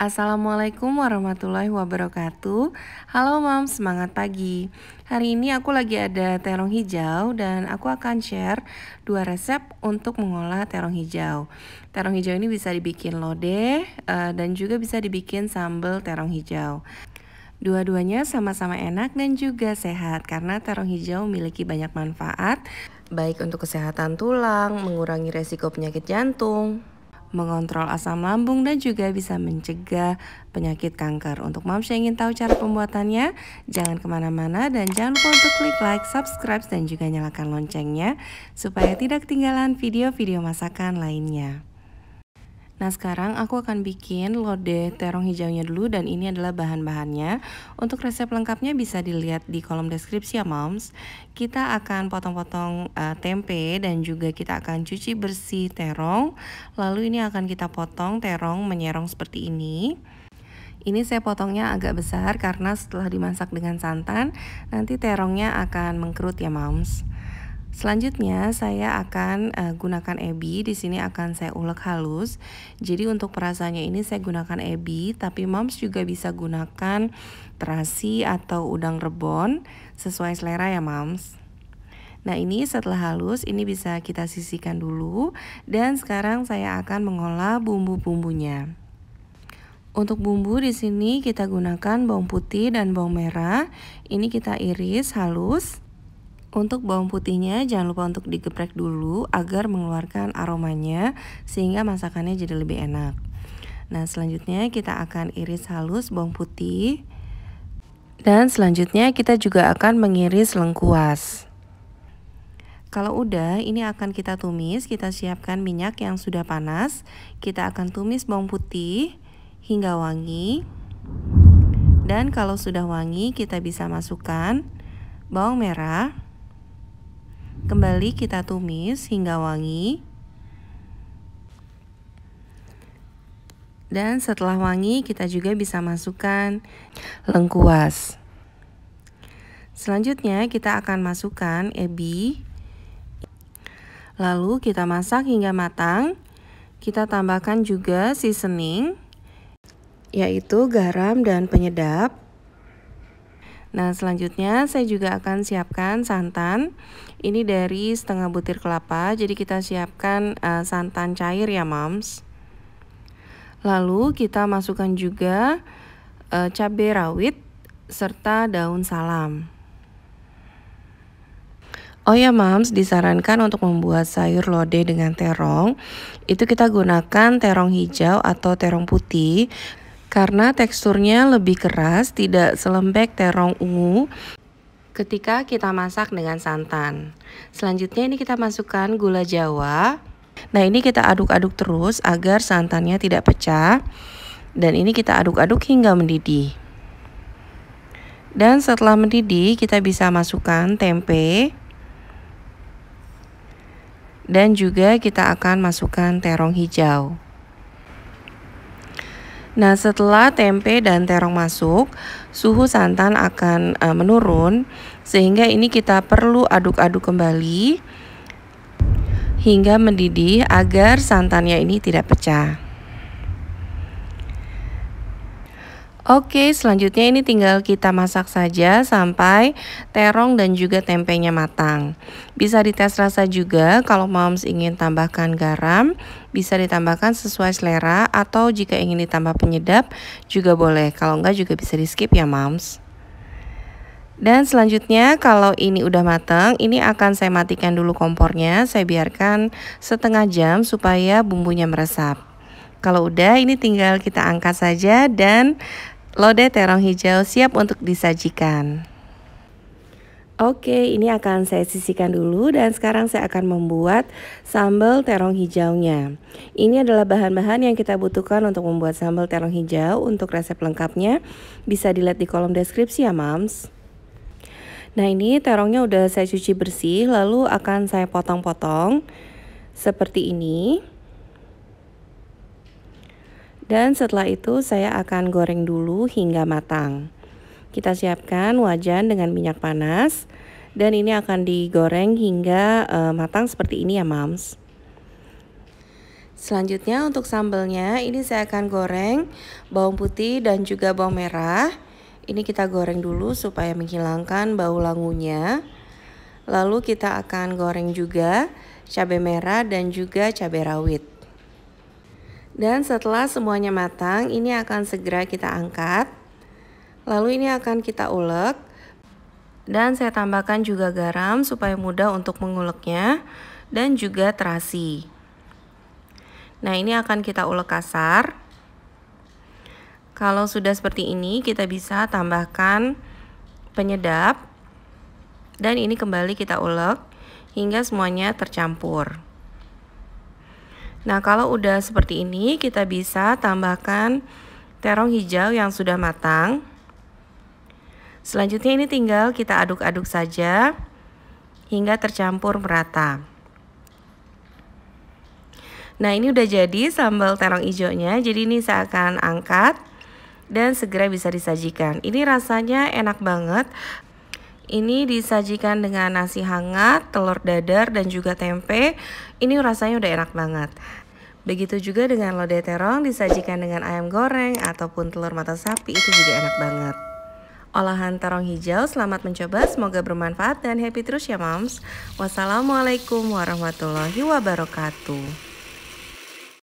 Assalamualaikum warahmatullahi wabarakatuh Halo mam, semangat pagi Hari ini aku lagi ada terong hijau Dan aku akan share dua resep untuk mengolah terong hijau Terong hijau ini bisa dibikin lodeh eh, Dan juga bisa dibikin sambal terong hijau Dua-duanya sama-sama enak dan juga sehat Karena terong hijau memiliki banyak manfaat Baik untuk kesehatan tulang, mengurangi resiko penyakit jantung mengontrol asam lambung dan juga bisa mencegah penyakit kanker. Untuk moms yang ingin tahu cara pembuatannya, jangan kemana-mana dan jangan lupa untuk klik like, subscribe, dan juga nyalakan loncengnya supaya tidak ketinggalan video-video masakan lainnya. Nah sekarang aku akan bikin lodeh terong hijaunya dulu dan ini adalah bahan-bahannya. Untuk resep lengkapnya bisa dilihat di kolom deskripsi ya moms. Kita akan potong-potong uh, tempe dan juga kita akan cuci bersih terong. Lalu ini akan kita potong terong menyerong seperti ini. Ini saya potongnya agak besar karena setelah dimasak dengan santan, nanti terongnya akan mengkerut ya moms. Selanjutnya saya akan uh, gunakan ebi. Di sini akan saya ulek halus. Jadi untuk perasanya ini saya gunakan ebi, tapi moms juga bisa gunakan terasi atau udang rebon sesuai selera ya moms. Nah ini setelah halus ini bisa kita sisihkan dulu dan sekarang saya akan mengolah bumbu-bumbunya. Untuk bumbu di sini kita gunakan bawang putih dan bawang merah. Ini kita iris halus. Untuk bawang putihnya jangan lupa untuk digeprek dulu agar mengeluarkan aromanya sehingga masakannya jadi lebih enak. Nah, selanjutnya kita akan iris halus bawang putih. Dan selanjutnya kita juga akan mengiris lengkuas. Kalau udah, ini akan kita tumis. Kita siapkan minyak yang sudah panas. Kita akan tumis bawang putih hingga wangi. Dan kalau sudah wangi, kita bisa masukkan bawang merah Kembali kita tumis hingga wangi. Dan setelah wangi, kita juga bisa masukkan lengkuas. Selanjutnya, kita akan masukkan ebi. Lalu kita masak hingga matang. Kita tambahkan juga seasoning, yaitu garam dan penyedap. Nah selanjutnya saya juga akan siapkan santan Ini dari setengah butir kelapa Jadi kita siapkan uh, santan cair ya mams. Lalu kita masukkan juga uh, cabai rawit Serta daun salam Oh ya mams, disarankan untuk membuat sayur lodeh dengan terong Itu kita gunakan terong hijau atau terong putih karena teksturnya lebih keras, tidak selembek terong ungu ketika kita masak dengan santan. Selanjutnya ini kita masukkan gula jawa. Nah, ini kita aduk-aduk terus agar santannya tidak pecah. Dan ini kita aduk-aduk hingga mendidih. Dan setelah mendidih, kita bisa masukkan tempe. Dan juga kita akan masukkan terong hijau. Nah, setelah tempe dan terong masuk, suhu santan akan e, menurun sehingga ini kita perlu aduk-aduk kembali hingga mendidih agar santannya ini tidak pecah. Oke, selanjutnya ini tinggal kita masak saja sampai terong dan juga tempenya matang. Bisa dites rasa juga kalau moms ingin tambahkan garam, bisa ditambahkan sesuai selera atau jika ingin ditambah penyedap juga boleh. Kalau enggak juga bisa di skip ya moms. Dan selanjutnya kalau ini udah matang, ini akan saya matikan dulu kompornya, saya biarkan setengah jam supaya bumbunya meresap. Kalau udah ini tinggal kita angkat saja dan Lodeh terong hijau siap untuk disajikan. Oke, ini akan saya sisihkan dulu dan sekarang saya akan membuat sambal terong hijaunya. Ini adalah bahan-bahan yang kita butuhkan untuk membuat sambal terong hijau. Untuk resep lengkapnya bisa dilihat di kolom deskripsi ya, Mams. Nah, ini terongnya udah saya cuci bersih lalu akan saya potong-potong seperti ini. Dan setelah itu saya akan goreng dulu hingga matang. Kita siapkan wajan dengan minyak panas dan ini akan digoreng hingga uh, matang seperti ini ya, Mams. Selanjutnya untuk sambelnya ini saya akan goreng bawang putih dan juga bawang merah. Ini kita goreng dulu supaya menghilangkan bau langunya. Lalu kita akan goreng juga cabai merah dan juga cabai rawit. Dan setelah semuanya matang, ini akan segera kita angkat. Lalu ini akan kita ulek. Dan saya tambahkan juga garam supaya mudah untuk menguleknya dan juga terasi. Nah, ini akan kita ulek kasar. Kalau sudah seperti ini, kita bisa tambahkan penyedap. Dan ini kembali kita ulek hingga semuanya tercampur. Nah, kalau udah seperti ini, kita bisa tambahkan terong hijau yang sudah matang. Selanjutnya ini tinggal kita aduk-aduk saja hingga tercampur merata. Nah, ini udah jadi sambal terong hijaunya. Jadi ini saya akan angkat dan segera bisa disajikan. Ini rasanya enak banget ini disajikan dengan nasi hangat, telur dadar, dan juga tempe. Ini rasanya udah enak banget. Begitu juga dengan lodeh terong disajikan dengan ayam goreng ataupun telur mata sapi itu juga enak banget. Olahan terong hijau, selamat mencoba, semoga bermanfaat dan happy terus ya moms. Wassalamualaikum warahmatullahi wabarakatuh.